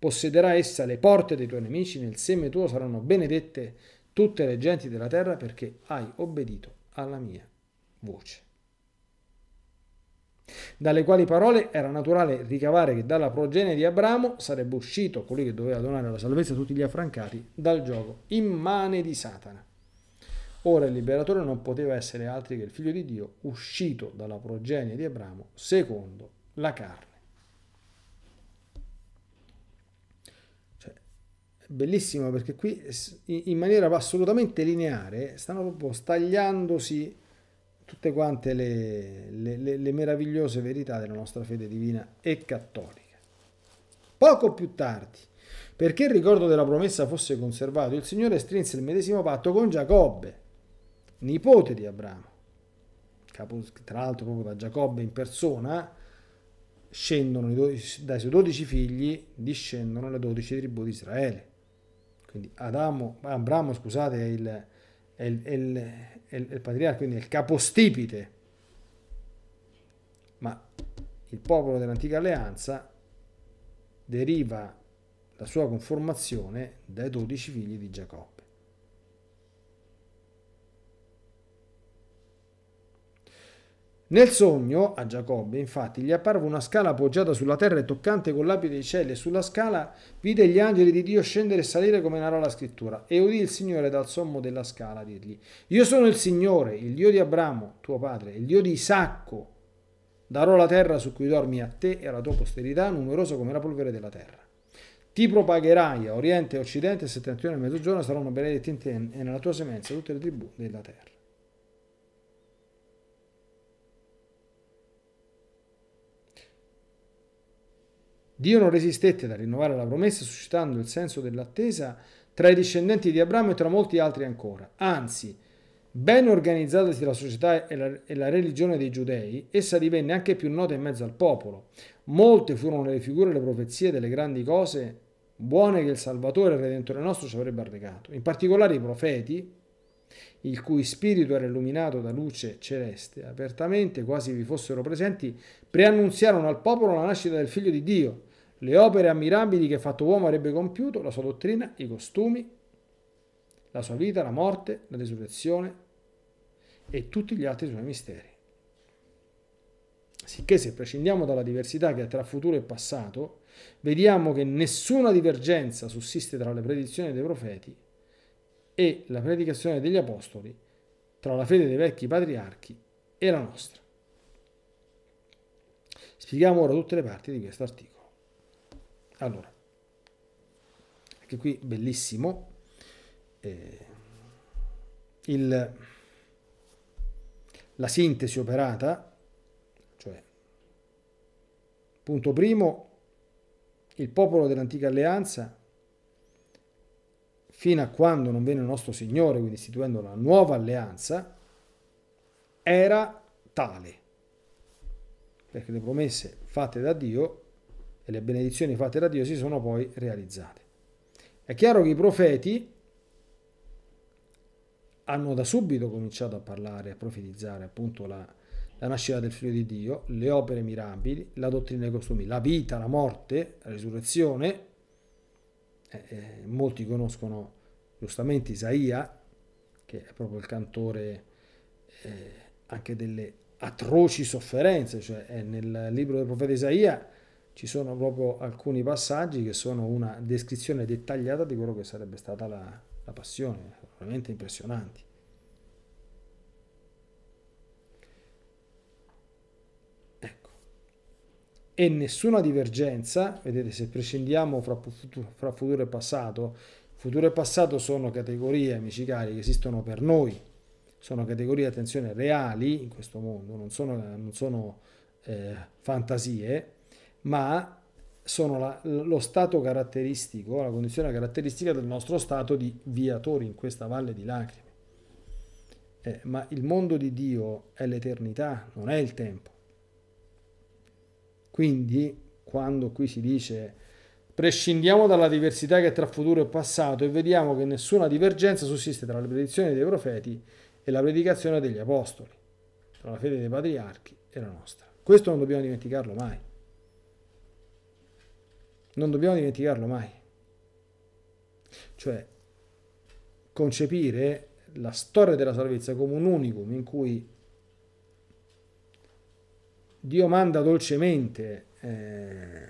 Possederà essa le porte dei tuoi nemici, nel seme tuo saranno benedette tutte le genti della terra perché hai obbedito alla mia voce. Dalle quali parole era naturale ricavare che dalla progenie di Abramo sarebbe uscito colui che doveva donare la salvezza a tutti gli affrancati dal gioco immane di Satana. Ora il liberatore non poteva essere altri che il figlio di Dio, uscito dalla progenie di Abramo secondo la carne. Cioè, è bellissimo perché qui in maniera assolutamente lineare stanno proprio stagliandosi tutte quante le, le, le, le meravigliose verità della nostra fede divina e cattolica. Poco più tardi, perché il ricordo della promessa fosse conservato, il Signore strinse il medesimo patto con Giacobbe, nipote di Abramo, tra l'altro proprio da Giacobbe in persona, scendono 12, dai suoi dodici figli, discendono le dodici tribù di Israele. Quindi Adamo, ah, Abramo, scusate, è il, è il, è il, è il patriarca, quindi è il capostipite. Ma il popolo dell'antica alleanza deriva la sua conformazione dai dodici figli di Giacobbe. Nel sogno a Giacobbe, infatti, gli apparve una scala poggiata sulla terra e toccante con l'apice dei cieli, e sulla scala vide gli angeli di Dio scendere e salire come narra la scrittura. E udì il Signore dal sommo della scala dirgli: Io sono il Signore, il Dio di Abramo, tuo padre, il Dio di Isacco. Darò la terra su cui dormi a te e alla tua posterità, numerosa come la polvere della terra. Ti propagherai a oriente, e occidente, settentrione e mezzogiorno, saranno benedetti in te e nella tua semenza tutte le tribù della terra. Dio non resistette da rinnovare la promessa suscitando il senso dell'attesa tra i discendenti di Abramo e tra molti altri ancora. Anzi, ben organizzatasi la società e la, e la religione dei giudei, essa divenne anche più nota in mezzo al popolo. Molte furono le figure e le profezie delle grandi cose buone che il Salvatore il Redentore nostro ci avrebbe arrecato. In particolare i profeti, il cui spirito era illuminato da luce celeste, apertamente, quasi vi fossero presenti, preannunziarono al popolo la nascita del figlio di Dio le opere ammirabili che fatto uomo avrebbe compiuto, la sua dottrina, i costumi, la sua vita, la morte, la resurrezione e tutti gli altri suoi misteri. Sicché se prescindiamo dalla diversità che è tra futuro e passato, vediamo che nessuna divergenza sussiste tra le predizioni dei profeti e la predicazione degli apostoli, tra la fede dei vecchi patriarchi e la nostra. Spieghiamo ora tutte le parti di questo articolo. Allora, anche qui bellissimo. Eh, il, la sintesi operata, cioè, punto primo, il popolo dell'antica alleanza, fino a quando non venne il nostro Signore, quindi istituendo la nuova alleanza, era tale, perché le promesse fatte da Dio e le benedizioni fatte da Dio si sono poi realizzate. È chiaro che i profeti hanno da subito cominciato a parlare, a profetizzare appunto la, la nascita del figlio di Dio, le opere mirabili, la dottrina dei costumi, la vita, la morte, la risurrezione. Eh, eh, molti conoscono giustamente Isaia, che è proprio il cantore eh, anche delle atroci sofferenze, cioè è eh, nel libro del profeta Isaia ci sono proprio alcuni passaggi che sono una descrizione dettagliata di quello che sarebbe stata la, la passione, veramente impressionanti. Ecco. E nessuna divergenza, vedete se prescindiamo fra, fra futuro e passato, futuro e passato sono categorie, amici cari, che esistono per noi, sono categorie, attenzione, reali in questo mondo, non sono, non sono eh, fantasie, ma sono la, lo stato caratteristico, la condizione caratteristica del nostro stato di viatori in questa valle di lacrime. Eh, ma il mondo di Dio è l'eternità, non è il tempo. Quindi, quando qui si dice prescindiamo dalla diversità che è tra futuro e passato e vediamo che nessuna divergenza sussiste tra le predizioni dei profeti e la predicazione degli apostoli, tra la fede dei patriarchi e la nostra. Questo non dobbiamo dimenticarlo mai. Non dobbiamo dimenticarlo mai. Cioè, concepire la storia della salvezza come un unicum in cui Dio manda dolcemente eh,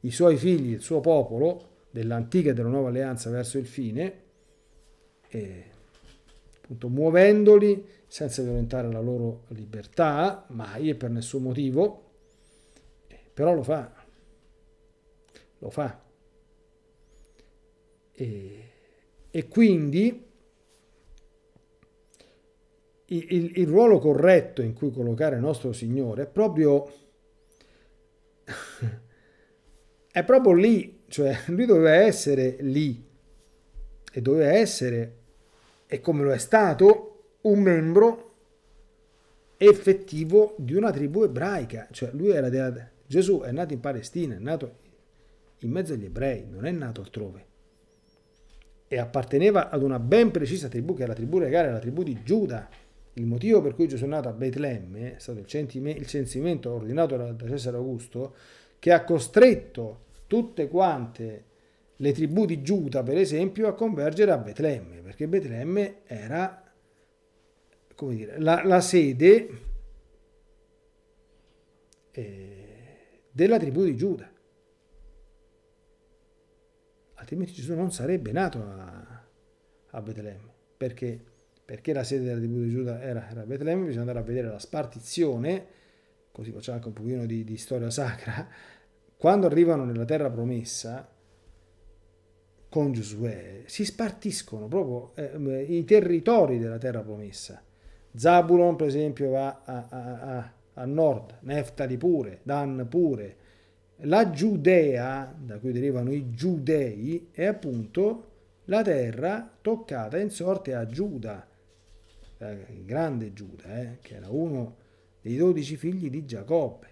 i suoi figli, il suo popolo, dell'antica e della nuova alleanza verso il fine, e, appunto, muovendoli senza violentare la loro libertà, mai e per nessun motivo, però lo fa lo fa. E, e quindi il, il, il ruolo corretto in cui collocare il nostro Signore è proprio, è proprio lì, cioè lui doveva essere lì e doveva essere, e come lo è stato, un membro effettivo di una tribù ebraica, cioè lui era della, Gesù è nato in Palestina, è nato in mezzo agli ebrei, non è nato altrove. E apparteneva ad una ben precisa tribù, che era la tribù regale, la tribù di Giuda. Il motivo per cui Gesù è nato a Betlemme è stato il, censimento ordinato da, da Cesare Augusto, che ha costretto tutte quante le tribù di Giuda, per esempio, a convergere a Betlemme, perché Betlemme era come dire, la, la sede eh, della tribù di Giuda altrimenti Gesù non sarebbe nato a, a Betlemme, perché, perché, la sede della tribù di Giuda era, era, a Betlemme, bisogna andare a vedere la spartizione, così facciamo anche un pochino di, di storia sacra, quando arrivano nella terra promessa, con Giosuè, si spartiscono proprio eh, i territori della terra promessa. Zabulon, per esempio, va a, a, a, a nord, Neftali pure, Dan pure, la Giudea, da cui derivano i giudei, è appunto la terra toccata in sorte a Giuda, eh, il grande Giuda, eh, che era uno dei dodici figli di Giacobbe.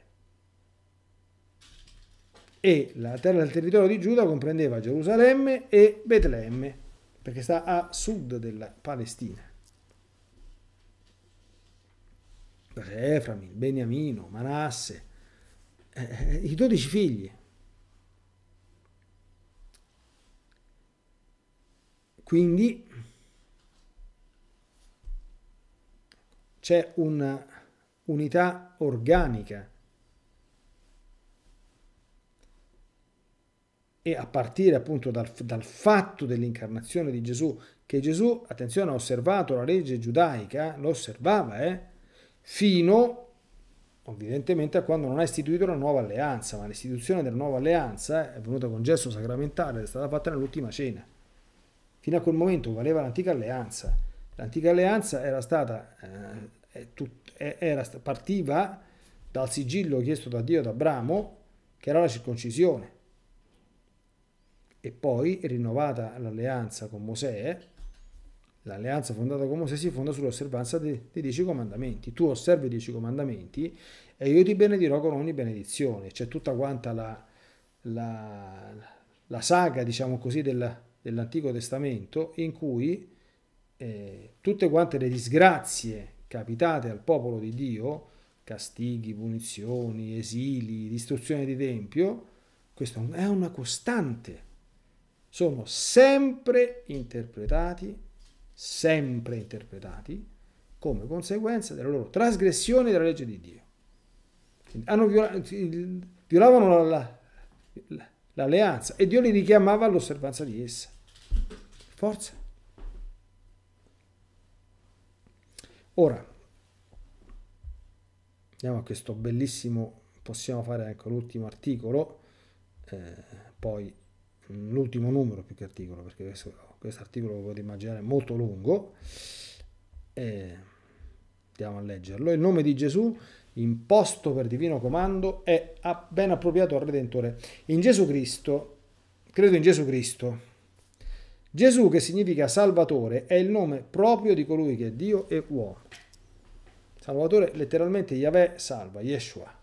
E la terra del territorio di Giuda comprendeva Gerusalemme e Betlemme, perché sta a sud della Palestina. Eframi, Beniamino, Manasse, eh, eh, i dodici figli. Quindi c'è un'unità organica e a partire appunto dal, dal fatto dell'incarnazione di Gesù, che Gesù, attenzione, ha osservato la legge giudaica, lo osservava, eh, fino evidentemente a quando non ha istituito la nuova alleanza, ma l'istituzione della nuova alleanza è venuta con gesto sacramentale ed è stata fatta nell'ultima cena. Fino a quel momento valeva l'antica alleanza. L'antica alleanza era stata, eh, tut, era, partiva dal sigillo chiesto da Dio ad Abramo, che era la circoncisione. E poi, rinnovata l'alleanza con Mosè, L'alleanza fondata con Mosè si fonda sull'osservanza dei, dei dieci comandamenti. Tu osservi i dieci comandamenti e io ti benedirò con ogni benedizione. C'è tutta quanta la, la, la saga, diciamo così, della, dell'Antico Testamento in cui eh, tutte quante le disgrazie capitate al popolo di Dio, castighi, punizioni, esili, distruzione di tempio, questa è una costante. Sono sempre interpretati sempre interpretati come conseguenza della loro trasgressione della legge di Dio. Hanno viola- violavano la, la, l'alleanza e Dio li richiamava all'osservanza di essa. Forza. Ora, andiamo a questo bellissimo, possiamo fare anche ecco, l'ultimo articolo, eh, poi l'ultimo numero più che articolo, perché adesso questo articolo lo potete immaginare molto lungo, e andiamo a leggerlo, il nome di Gesù imposto per divino comando è ben appropriato al Redentore. In Gesù Cristo, credo in Gesù Cristo, Gesù che significa Salvatore è il nome proprio di colui che è Dio e uomo. Salvatore letteralmente Yahweh salva, Yeshua.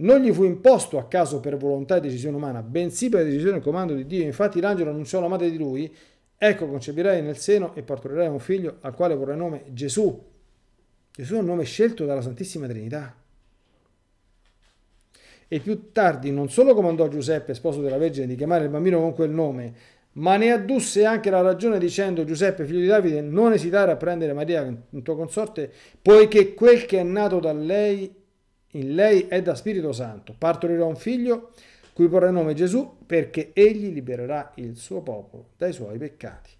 Non gli fu imposto a caso per volontà e decisione umana, bensì per decisione e comando di Dio. Infatti l'angelo annunciò alla madre di lui, ecco concepirai nel seno e partorirai un figlio al quale vorrai nome Gesù. Gesù è un nome scelto dalla Santissima Trinità. E più tardi non solo comandò Giuseppe, sposo della Vergine, di chiamare il bambino con quel nome, ma ne addusse anche la ragione dicendo Giuseppe, figlio di Davide, non esitare a prendere Maria in tuo consorte, poiché quel che è nato da lei in lei è da Spirito Santo. Partorirà un figlio cui porrà nome Gesù perché egli libererà il suo popolo dai suoi peccati.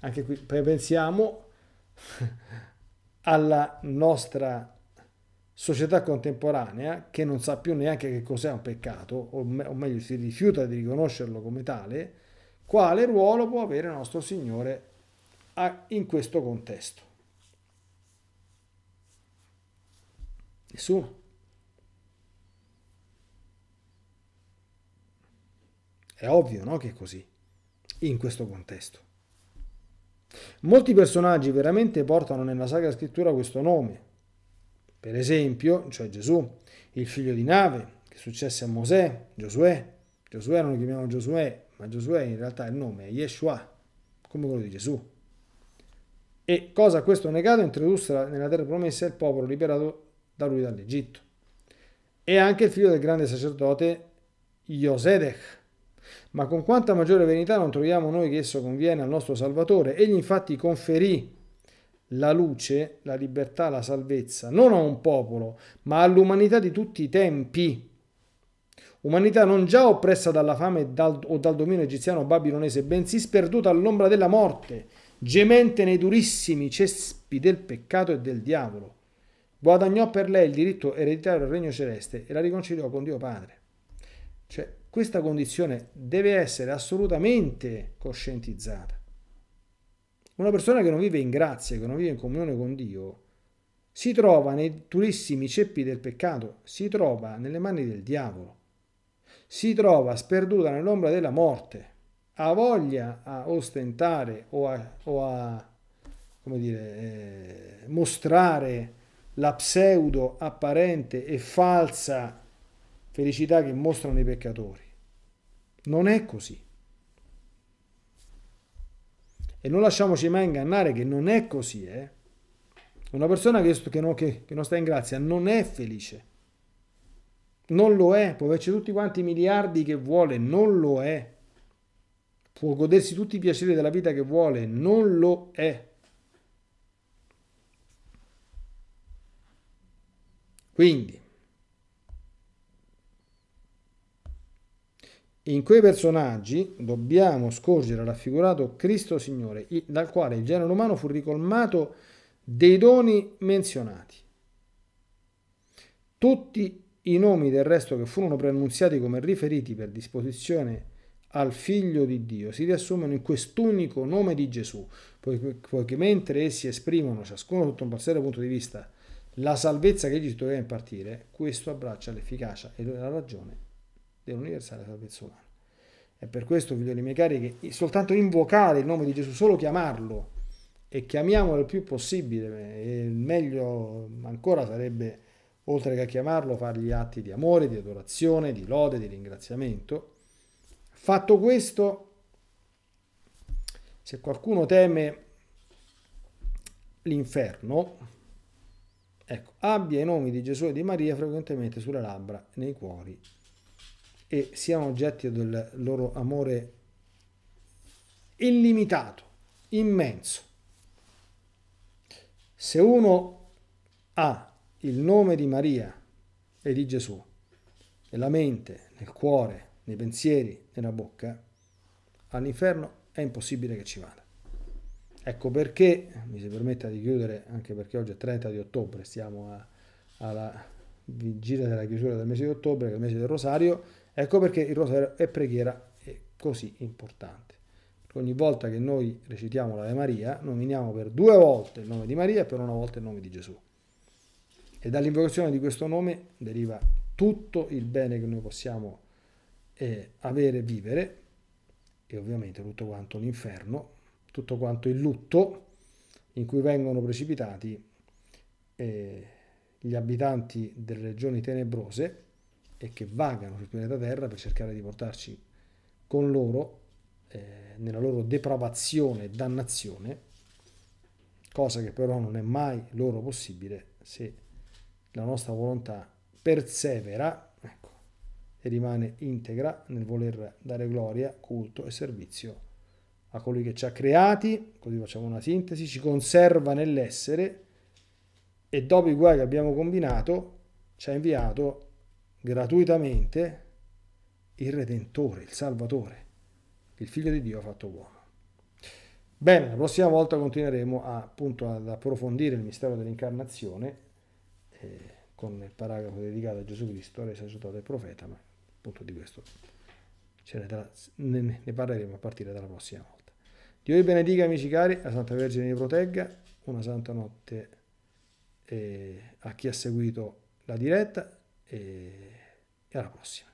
Anche qui pensiamo alla nostra società contemporanea che non sa più neanche che cos'è un peccato, o, me- o meglio si rifiuta di riconoscerlo come tale, quale ruolo può avere il nostro Signore a- in questo contesto. Nessuno. È ovvio no, che è così, in questo contesto. Molti personaggi veramente portano nella Sacra Scrittura questo nome. Per esempio, cioè Gesù, il figlio di nave, che successe a Mosè, Giosuè. Giosuè non lo chiamiamo Giosuè, ma Giosuè in realtà il nome è Yeshua, come quello di Gesù. E cosa questo negato introdusse nella terra promessa il popolo liberato da lui dall'Egitto. E anche il figlio del grande sacerdote Iosedech. Ma con quanta maggiore verità non troviamo noi che esso conviene al nostro Salvatore. Egli infatti conferì la luce, la libertà, la salvezza, non a un popolo, ma all'umanità di tutti i tempi. Umanità non già oppressa dalla fame dal, o dal dominio egiziano babilonese, bensì sperduta all'ombra della morte, gemente nei durissimi cespi del peccato e del diavolo guadagnò per lei il diritto ereditario al regno celeste e la riconciliò con Dio Padre. Cioè, questa condizione deve essere assolutamente coscientizzata. Una persona che non vive in grazia, che non vive in comunione con Dio, si trova nei durissimi ceppi del peccato, si trova nelle mani del diavolo, si trova sperduta nell'ombra della morte, ha voglia a ostentare o a, o a come dire, eh, mostrare la pseudo apparente e falsa felicità che mostrano i peccatori. Non è così. E non lasciamoci mai ingannare che non è così. Eh? Una persona che, che, non, che, che non sta in grazia non è felice. Non lo è, può averci tutti quanti i miliardi che vuole, non lo è. Può godersi tutti i piaceri della vita che vuole, non lo è. Quindi, in quei personaggi dobbiamo scorgere raffigurato Cristo Signore, dal quale il genere umano fu ricolmato dei doni menzionati. Tutti i nomi del resto che furono preannunziati come riferiti per disposizione al Figlio di Dio si riassumono in quest'unico nome di Gesù, poiché mentre essi esprimono, ciascuno sotto un passato punto di vista, la salvezza che gli si doveva impartire, questo abbraccia l'efficacia e la ragione dell'universale salvezza umana. È per questo, figlioli miei cari, che soltanto invocare il nome di Gesù, solo chiamarlo e chiamiamolo il più possibile, e meglio ancora sarebbe, oltre che a chiamarlo, fargli atti di amore, di adorazione, di lode, di ringraziamento. Fatto questo, se qualcuno teme l'inferno, Ecco, abbia i nomi di Gesù e di Maria frequentemente sulle labbra, nei cuori e siano oggetti del loro amore illimitato, immenso. Se uno ha il nome di Maria e di Gesù nella mente, nel cuore, nei pensieri, nella bocca, all'inferno è impossibile che ci vada. Ecco perché, mi si permetta di chiudere, anche perché oggi è 30 di ottobre, siamo a, alla vigilia della chiusura del mese di ottobre, che è il mese del rosario, ecco perché il rosario è preghiera è così importante. Ogni volta che noi recitiamo l'Ave Maria, nominiamo per due volte il nome di Maria e per una volta il nome di Gesù. E dall'invocazione di questo nome deriva tutto il bene che noi possiamo eh, avere e vivere, e ovviamente tutto quanto l'inferno tutto quanto il lutto in cui vengono precipitati eh, gli abitanti delle regioni tenebrose e che vagano sul pianeta Terra per cercare di portarci con loro eh, nella loro depravazione e dannazione, cosa che però non è mai loro possibile se la nostra volontà persevera ecco, e rimane integra nel voler dare gloria, culto e servizio a a colui che ci ha creati, così facciamo una sintesi, ci conserva nell'essere e dopo i guai che abbiamo combinato ci ha inviato gratuitamente il Redentore, il Salvatore, il Figlio di Dio fatto uomo. Bene, la prossima volta continueremo a, appunto ad approfondire il mistero dell'incarnazione eh, con il paragrafo dedicato a Gesù Cristo, re sacerdote e profeta, ma appunto di questo ne, ne parleremo a partire dalla prossima volta. Dio vi benedica amici cari, la Santa Vergine vi protegga, una santa notte eh, a chi ha seguito la diretta eh, e alla prossima.